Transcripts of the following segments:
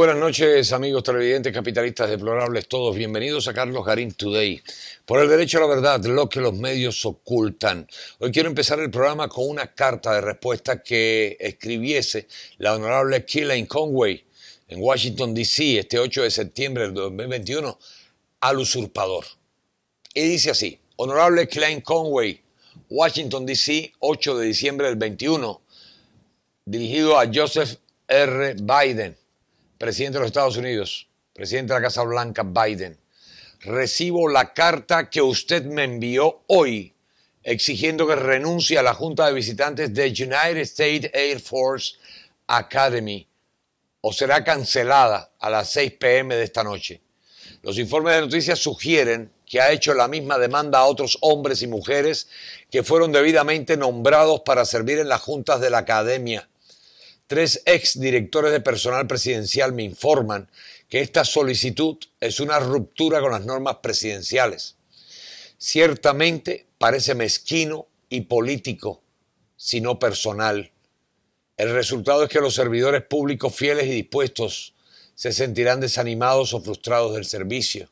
buenas noches, amigos televidentes, capitalistas deplorables, todos. Bienvenidos a Carlos Garín Today. Por el derecho a la verdad, lo que los medios ocultan. Hoy quiero empezar el programa con una carta de respuesta que escribiese la honorable Kayleen Conway en Washington, D.C., este 8 de septiembre del 2021, al usurpador. Y dice así, honorable Klein Conway, Washington, D.C., 8 de diciembre del 21, dirigido a Joseph R. Biden presidente de los Estados Unidos, presidente de la Casa Blanca, Biden, recibo la carta que usted me envió hoy exigiendo que renuncie a la Junta de Visitantes de United States Air Force Academy o será cancelada a las 6 pm de esta noche. Los informes de noticias sugieren que ha hecho la misma demanda a otros hombres y mujeres que fueron debidamente nombrados para servir en las juntas de la academia Tres ex directores de personal presidencial me informan que esta solicitud es una ruptura con las normas presidenciales. Ciertamente parece mezquino y político, sino personal. El resultado es que los servidores públicos fieles y dispuestos se sentirán desanimados o frustrados del servicio.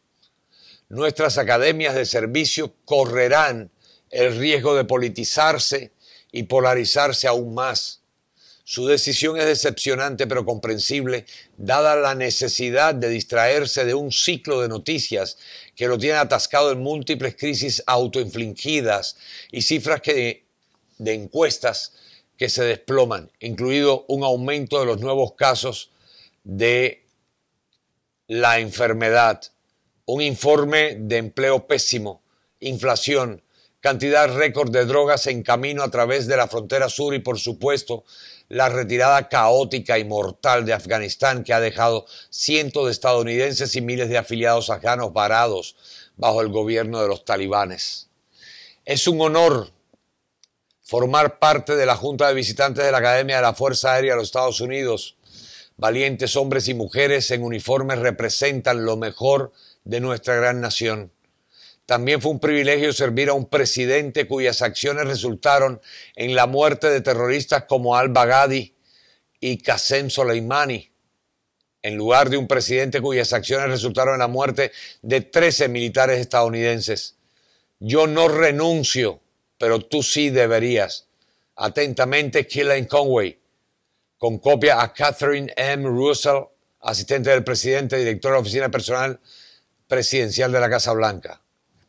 Nuestras academias de servicio correrán el riesgo de politizarse y polarizarse aún más. Su decisión es decepcionante pero comprensible, dada la necesidad de distraerse de un ciclo de noticias que lo tiene atascado en múltiples crisis autoinfligidas y cifras de encuestas que se desploman, incluido un aumento de los nuevos casos de la enfermedad, un informe de empleo pésimo, inflación, cantidad récord de drogas en camino a través de la frontera sur y por supuesto la retirada caótica y mortal de Afganistán que ha dejado cientos de estadounidenses y miles de afiliados afganos varados bajo el gobierno de los talibanes. Es un honor formar parte de la Junta de Visitantes de la Academia de la Fuerza Aérea de los Estados Unidos. Valientes hombres y mujeres en uniformes representan lo mejor de nuestra gran nación. También fue un privilegio servir a un presidente cuyas acciones resultaron en la muerte de terroristas como al-Baghdadi y Qasem Soleimani, en lugar de un presidente cuyas acciones resultaron en la muerte de 13 militares estadounidenses. Yo no renuncio, pero tú sí deberías. Atentamente, Killian Conway, con copia a Catherine M. Russell, asistente del presidente, directora de la oficina personal presidencial de la Casa Blanca.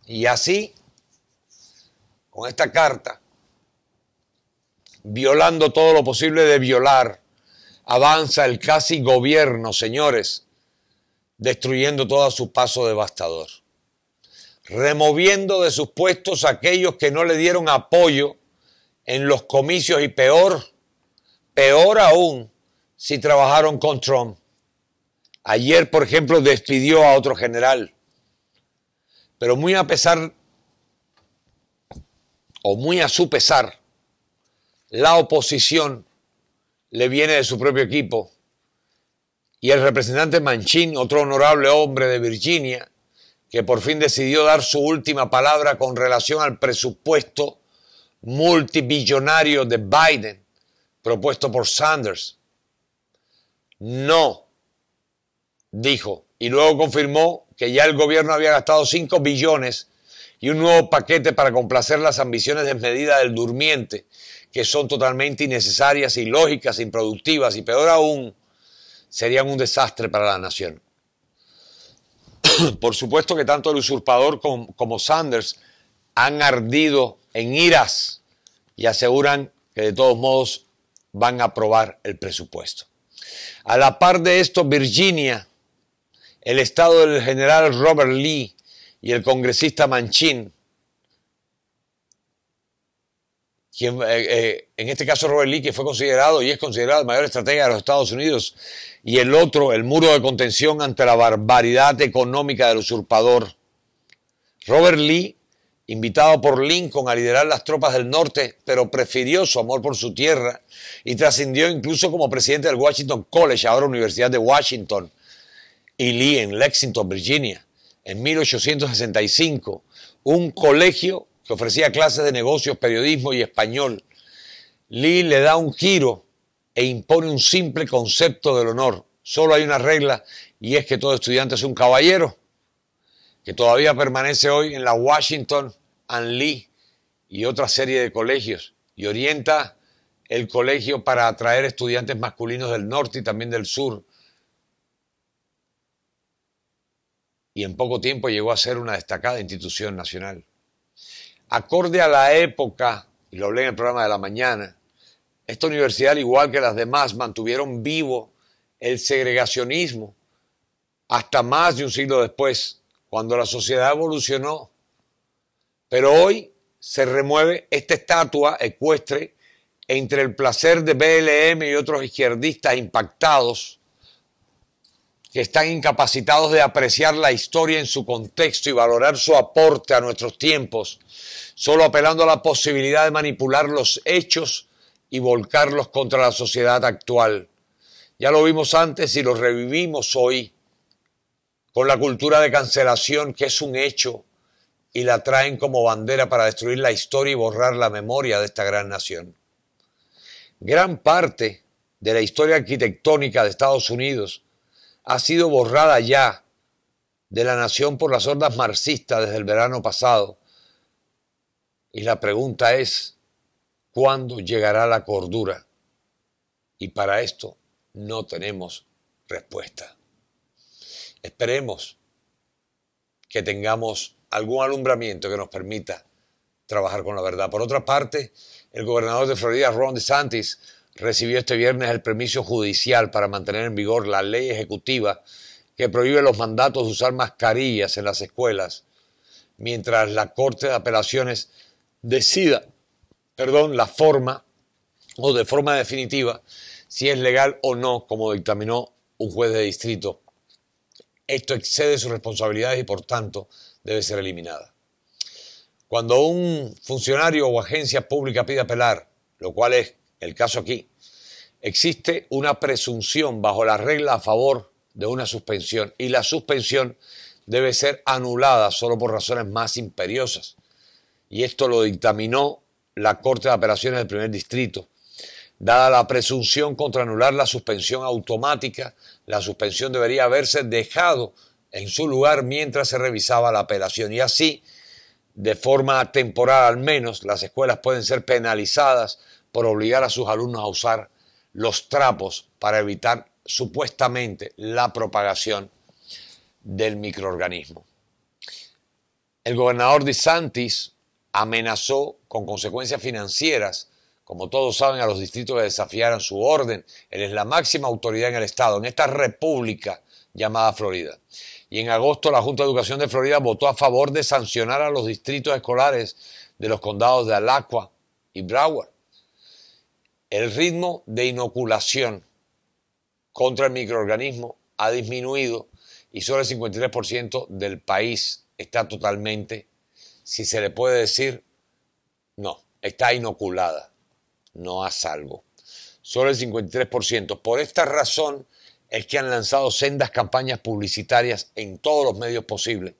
Y así, con esta carta, violando todo lo posible de violar, avanza el casi gobierno, señores, destruyendo todo a su paso devastador, removiendo de sus puestos a aquellos que no le dieron apoyo en los comicios y peor, peor aún, si trabajaron con Trump. Ayer, por ejemplo, despidió a otro general pero muy a pesar, o muy a su pesar, la oposición le viene de su propio equipo y el representante Manchin, otro honorable hombre de Virginia, que por fin decidió dar su última palabra con relación al presupuesto multibillonario de Biden propuesto por Sanders. No, dijo, y luego confirmó que ya el gobierno había gastado 5 billones y un nuevo paquete para complacer las ambiciones desmedidas del durmiente, que son totalmente innecesarias, ilógicas, improductivas y peor aún, serían un desastre para la nación. Por supuesto que tanto el usurpador como, como Sanders han ardido en iras y aseguran que de todos modos van a aprobar el presupuesto. A la par de esto, Virginia el estado del general Robert Lee y el congresista Manchin, eh, eh, en este caso Robert Lee, que fue considerado y es considerado el mayor estratega de los Estados Unidos, y el otro, el muro de contención ante la barbaridad económica del usurpador. Robert Lee, invitado por Lincoln a liderar las tropas del norte, pero prefirió su amor por su tierra y trascendió incluso como presidente del Washington College, ahora Universidad de Washington, y Lee en Lexington, Virginia, en 1865, un colegio que ofrecía clases de negocios, periodismo y español. Lee le da un giro e impone un simple concepto del honor. Solo hay una regla y es que todo estudiante es un caballero, que todavía permanece hoy en la Washington and Lee y otra serie de colegios y orienta el colegio para atraer estudiantes masculinos del norte y también del sur y en poco tiempo llegó a ser una destacada institución nacional. Acorde a la época, y lo hablé en el programa de la mañana, esta universidad, igual que las demás, mantuvieron vivo el segregacionismo hasta más de un siglo después, cuando la sociedad evolucionó. Pero hoy se remueve esta estatua ecuestre entre el placer de BLM y otros izquierdistas impactados que están incapacitados de apreciar la historia en su contexto y valorar su aporte a nuestros tiempos, solo apelando a la posibilidad de manipular los hechos y volcarlos contra la sociedad actual. Ya lo vimos antes y lo revivimos hoy con la cultura de cancelación que es un hecho y la traen como bandera para destruir la historia y borrar la memoria de esta gran nación. Gran parte de la historia arquitectónica de Estados Unidos ha sido borrada ya de la nación por las hordas marxistas desde el verano pasado. Y la pregunta es, ¿cuándo llegará la cordura? Y para esto no tenemos respuesta. Esperemos que tengamos algún alumbramiento que nos permita trabajar con la verdad. Por otra parte, el gobernador de Florida, Ron DeSantis, recibió este viernes el permiso judicial para mantener en vigor la ley ejecutiva que prohíbe los mandatos de usar mascarillas en las escuelas, mientras la Corte de Apelaciones decida, perdón, la forma o de forma definitiva si es legal o no, como dictaminó un juez de distrito. Esto excede sus responsabilidades y por tanto debe ser eliminada. Cuando un funcionario o agencia pública pide apelar, lo cual es el caso aquí, existe una presunción bajo la regla a favor de una suspensión y la suspensión debe ser anulada solo por razones más imperiosas. Y esto lo dictaminó la Corte de Apelaciones del primer distrito. Dada la presunción contra anular la suspensión automática, la suspensión debería haberse dejado en su lugar mientras se revisaba la apelación. Y así, de forma temporal al menos, las escuelas pueden ser penalizadas por obligar a sus alumnos a usar los trapos para evitar supuestamente la propagación del microorganismo. El gobernador de Santis amenazó con consecuencias financieras, como todos saben, a los distritos que desafiaran su orden. Él es la máxima autoridad en el Estado, en esta república llamada Florida. Y en agosto la Junta de Educación de Florida votó a favor de sancionar a los distritos escolares de los condados de Alaqua y Broward el ritmo de inoculación contra el microorganismo ha disminuido y solo el 53% del país está totalmente, si se le puede decir, no, está inoculada, no a salvo. Solo el 53%. Por esta razón es que han lanzado sendas campañas publicitarias en todos los medios posibles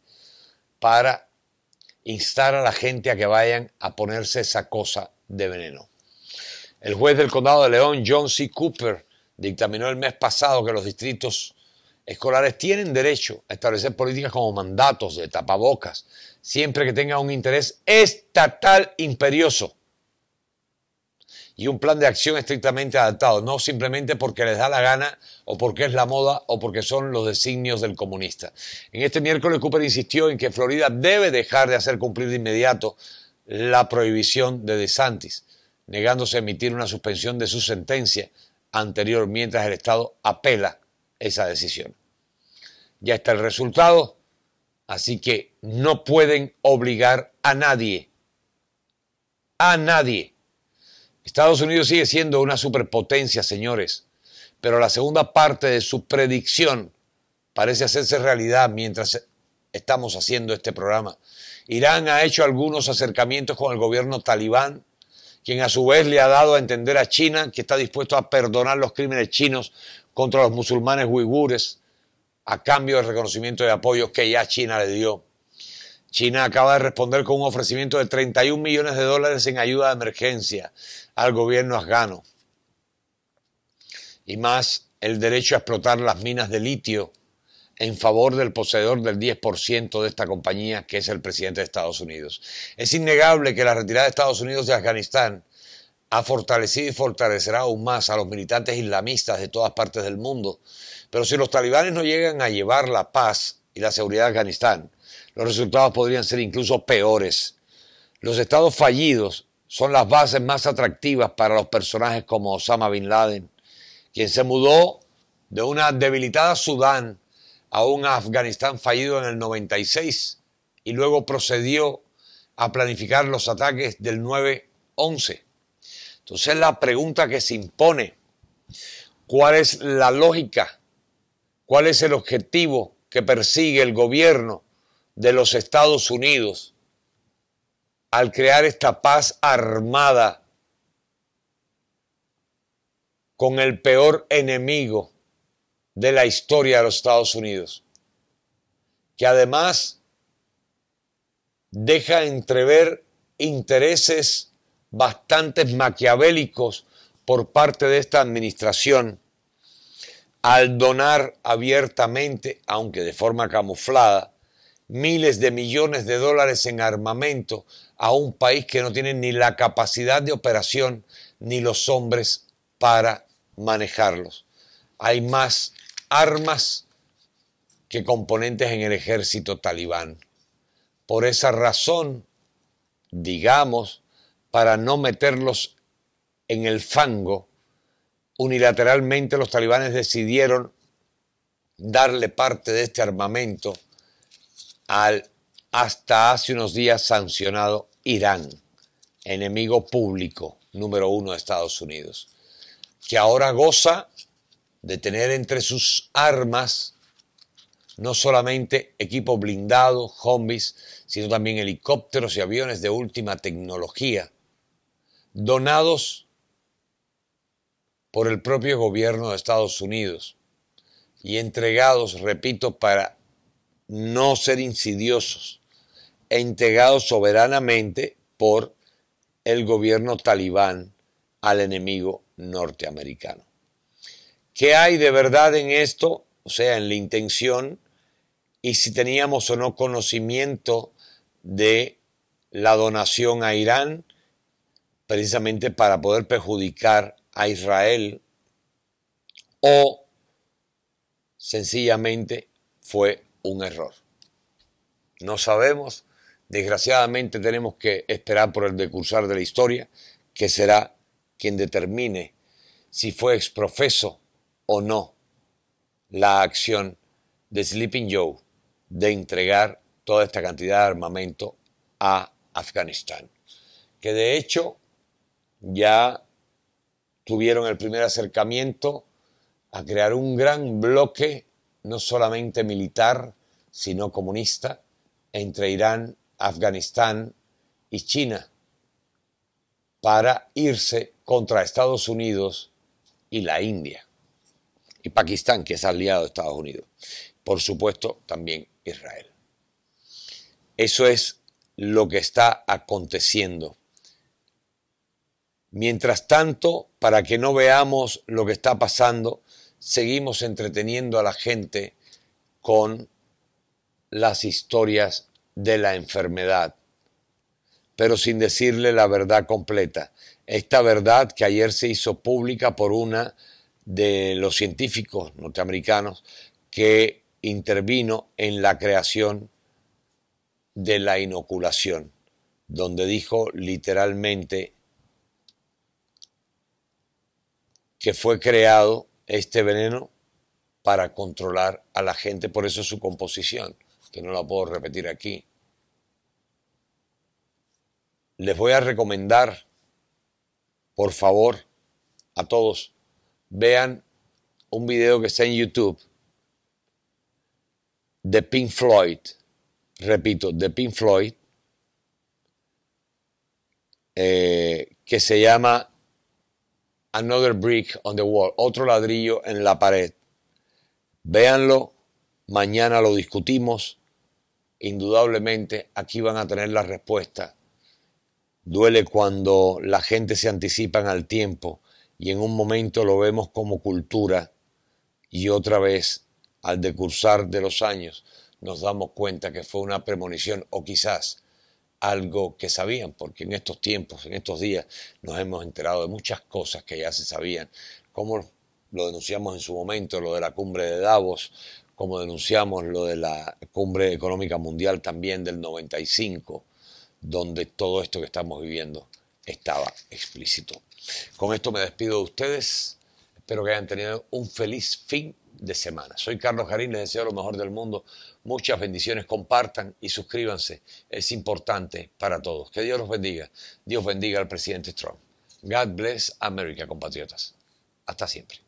para instar a la gente a que vayan a ponerse esa cosa de veneno. El juez del condado de León, John C. Cooper, dictaminó el mes pasado que los distritos escolares tienen derecho a establecer políticas como mandatos de tapabocas, siempre que tengan un interés estatal imperioso y un plan de acción estrictamente adaptado, no simplemente porque les da la gana o porque es la moda o porque son los designios del comunista. En este miércoles Cooper insistió en que Florida debe dejar de hacer cumplir de inmediato la prohibición de DeSantis negándose a emitir una suspensión de su sentencia anterior mientras el Estado apela esa decisión. Ya está el resultado, así que no pueden obligar a nadie, a nadie. Estados Unidos sigue siendo una superpotencia, señores, pero la segunda parte de su predicción parece hacerse realidad mientras estamos haciendo este programa. Irán ha hecho algunos acercamientos con el gobierno talibán quien a su vez le ha dado a entender a China que está dispuesto a perdonar los crímenes chinos contra los musulmanes uigures a cambio del reconocimiento de apoyo que ya China le dio. China acaba de responder con un ofrecimiento de 31 millones de dólares en ayuda de emergencia al gobierno afgano. Y más el derecho a explotar las minas de litio en favor del poseedor del 10% de esta compañía, que es el presidente de Estados Unidos. Es innegable que la retirada de Estados Unidos de Afganistán ha fortalecido y fortalecerá aún más a los militantes islamistas de todas partes del mundo. Pero si los talibanes no llegan a llevar la paz y la seguridad de Afganistán, los resultados podrían ser incluso peores. Los estados fallidos son las bases más atractivas para los personajes como Osama Bin Laden, quien se mudó de una debilitada Sudán a un Afganistán fallido en el 96 y luego procedió a planificar los ataques del 9-11. Entonces la pregunta que se impone, ¿cuál es la lógica? ¿Cuál es el objetivo que persigue el gobierno de los Estados Unidos al crear esta paz armada con el peor enemigo de la historia de los Estados Unidos, que además deja entrever intereses bastante maquiavélicos por parte de esta administración al donar abiertamente, aunque de forma camuflada, miles de millones de dólares en armamento a un país que no tiene ni la capacidad de operación ni los hombres para manejarlos. Hay más armas que componentes en el ejército talibán. Por esa razón, digamos, para no meterlos en el fango, unilateralmente los talibanes decidieron darle parte de este armamento al hasta hace unos días sancionado Irán, enemigo público número uno de Estados Unidos, que ahora goza de tener entre sus armas no solamente equipo blindado zombies, sino también helicópteros y aviones de última tecnología, donados por el propio gobierno de Estados Unidos y entregados, repito, para no ser insidiosos, e entregados soberanamente por el gobierno talibán al enemigo norteamericano. ¿Qué hay de verdad en esto? O sea, en la intención y si teníamos o no conocimiento de la donación a Irán, precisamente para poder perjudicar a Israel, o sencillamente fue un error. No sabemos, desgraciadamente tenemos que esperar por el decursar de la historia, que será quien determine si fue exprofeso o no la acción de Sleeping Joe de entregar toda esta cantidad de armamento a Afganistán. Que de hecho ya tuvieron el primer acercamiento a crear un gran bloque, no solamente militar, sino comunista, entre Irán, Afganistán y China, para irse contra Estados Unidos y la India y Pakistán, que es aliado de Estados Unidos. Por supuesto, también Israel. Eso es lo que está aconteciendo. Mientras tanto, para que no veamos lo que está pasando, seguimos entreteniendo a la gente con las historias de la enfermedad, pero sin decirle la verdad completa. Esta verdad que ayer se hizo pública por una de los científicos norteamericanos que intervino en la creación de la inoculación, donde dijo literalmente que fue creado este veneno para controlar a la gente, por eso su composición, que no la puedo repetir aquí. Les voy a recomendar, por favor, a todos, vean un video que está en YouTube de Pink Floyd, repito, de Pink Floyd, eh, que se llama Another Brick on the Wall, otro ladrillo en la pared. Véanlo, mañana lo discutimos, indudablemente aquí van a tener la respuesta. Duele cuando la gente se anticipan al tiempo y en un momento lo vemos como cultura y otra vez al decursar de los años nos damos cuenta que fue una premonición o quizás algo que sabían, porque en estos tiempos, en estos días, nos hemos enterado de muchas cosas que ya se sabían, como lo denunciamos en su momento, lo de la cumbre de Davos, como denunciamos lo de la cumbre económica mundial también del 95, donde todo esto que estamos viviendo estaba explícito. Con esto me despido de ustedes. Espero que hayan tenido un feliz fin de semana. Soy Carlos Jarín, les deseo lo mejor del mundo. Muchas bendiciones, compartan y suscríbanse. Es importante para todos. Que Dios los bendiga. Dios bendiga al presidente Trump. God bless America, compatriotas. Hasta siempre.